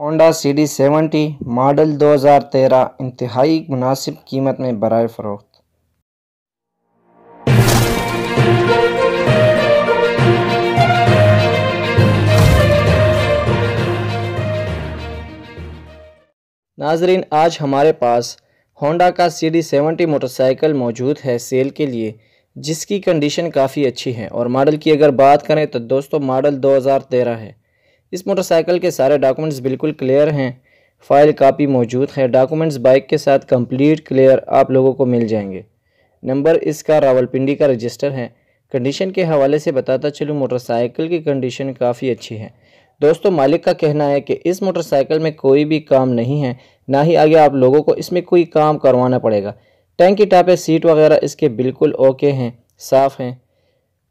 Honda C D seventy model दो हज़ार तेरह इंतहाई मुनासिब कीमत में बरए फ़रोख्त नाजरीन आज हमारे पास होंडा का सी डी सेवेंटी मोटरसाइकिल मौजूद है सेल के लिए जिसकी कंडीशन काफ़ी अच्छी है और मॉडल की अगर बात करें तो दोस्तों मॉडल 2013 है इस मोटरसाइकिल के सारे डॉक्यूमेंट्स बिल्कुल क्लियर हैं फ़ाइल कापी मौजूद है डॉक्यूमेंट्स बाइक के साथ कम्प्लीट क्लियर आप लोगों को मिल जाएंगे नंबर इसका रावलपिंडी का रजिस्टर है कंडीशन के हवाले से बताता चलूँ मोटरसाइकिल की कंडीशन काफ़ी अच्छी है दोस्तों मालिक का कहना है कि इस मोटरसाइकिल में कोई भी काम नहीं है ना ही आगे आप लोगों को इसमें कोई काम करवाना पड़ेगा टैंक की सीट वगैरह इसके बिल्कुल ओके हैं साफ़ हैं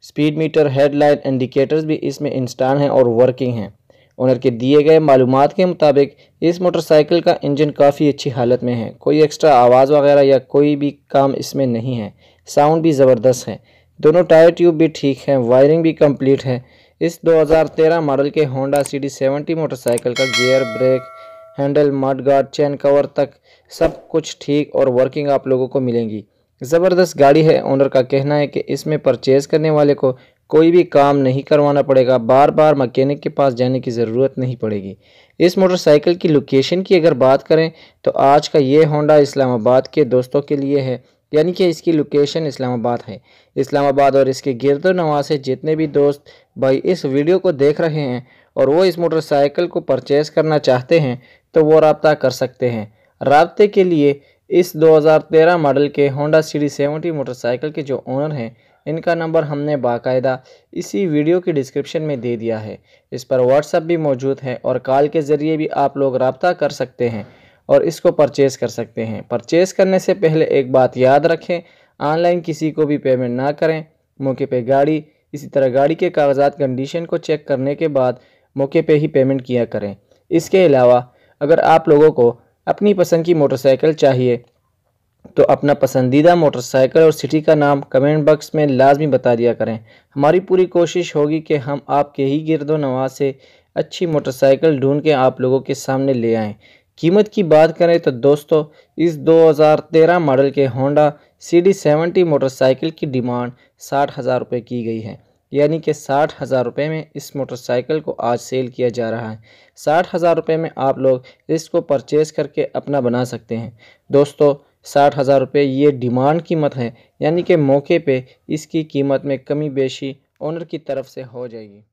स्पीड मीटर हेडलाइट इंडिकेटर्स भी इसमें इंस्टॉल हैं और वर्किंग हैं ओनर के दिए गए मालूम के मुताबिक इस मोटरसाइकिल का इंजन काफ़ी अच्छी हालत में है कोई एक्स्ट्रा आवाज़ वगैरह या कोई भी काम इसमें नहीं है साउंड भी ज़बरदस्त है दोनों टायर ट्यूब भी ठीक हैं वायरिंग भी कम्प्लीट है इस 2013 मॉडल के Honda C D seventy motorcycle का gear brake handle mud guard chain cover तक सब कुछ ठीक और वर्किंग आप लोगों को मिलेंगी ज़बरदस्त गाड़ी है ओनर का कहना है कि इसमें परचेज़ करने वाले को कोई भी काम नहीं करवाना पड़ेगा बार बार मकैनिक के पास जाने की ज़रूरत नहीं पड़ेगी इस मोटरसाइकिल की लोकेशन की अगर बात करें तो आज का ये होंडा इस्लामाबाद के दोस्तों के लिए है यानी कि इसकी लोकेशन इस्लामाबाद है इस्लामाबाद और इसके गिरद नवा से जितने भी दोस्त भाई इस वीडियो को देख रहे हैं और वो इस मोटरसाइकिल को परचेज़ करना चाहते हैं तो वो रबता कर सकते हैं रबते के लिए इस 2013 मॉडल के होंडा सी डी मोटरसाइकिल के जो ओनर हैं इनका नंबर हमने बाकायदा इसी वीडियो के डिस्क्रिप्शन में दे दिया है इस पर व्हाट्सअप भी मौजूद है और कॉल के ज़रिए भी आप लोग रबता कर सकते हैं और इसको परचेज़ कर सकते हैं परचेज़ करने से पहले एक बात याद रखें ऑनलाइन किसी को भी पेमेंट ना करें मौके पर गाड़ी इसी तरह गाड़ी के कागजात कंडीशन को चेक करने के बाद मौके पर पे ही पेमेंट किया करें इसके अलावा अगर आप लोगों को अपनी पसंद की मोटरसाइकिल चाहिए तो अपना पसंदीदा मोटरसाइकिल और सिटी का नाम कमेंट बॉक्स में लाजमी बता दिया करें हमारी पूरी कोशिश होगी कि हम आपके ही गिरदो नवाज से अच्छी मोटरसाइकिल ढूंढ के आप लोगों के सामने ले आएँ कीमत की बात करें तो दोस्तों इस 2013 मॉडल के Honda C D seventy motorcycle की डिमांड साठ हज़ार रुपये की गई है यानी कि साठ हज़ार रुपये में इस मोटरसाइकिल को आज सेल किया जा रहा है साठ हज़ार रुपये में आप लोग इसको परचेज़ करके अपना बना सकते हैं दोस्तों साठ हज़ार रुपये ये डिमांड कीमत है यानी कि मौके पे इसकी कीमत में कमी बेशी ओनर की तरफ से हो जाएगी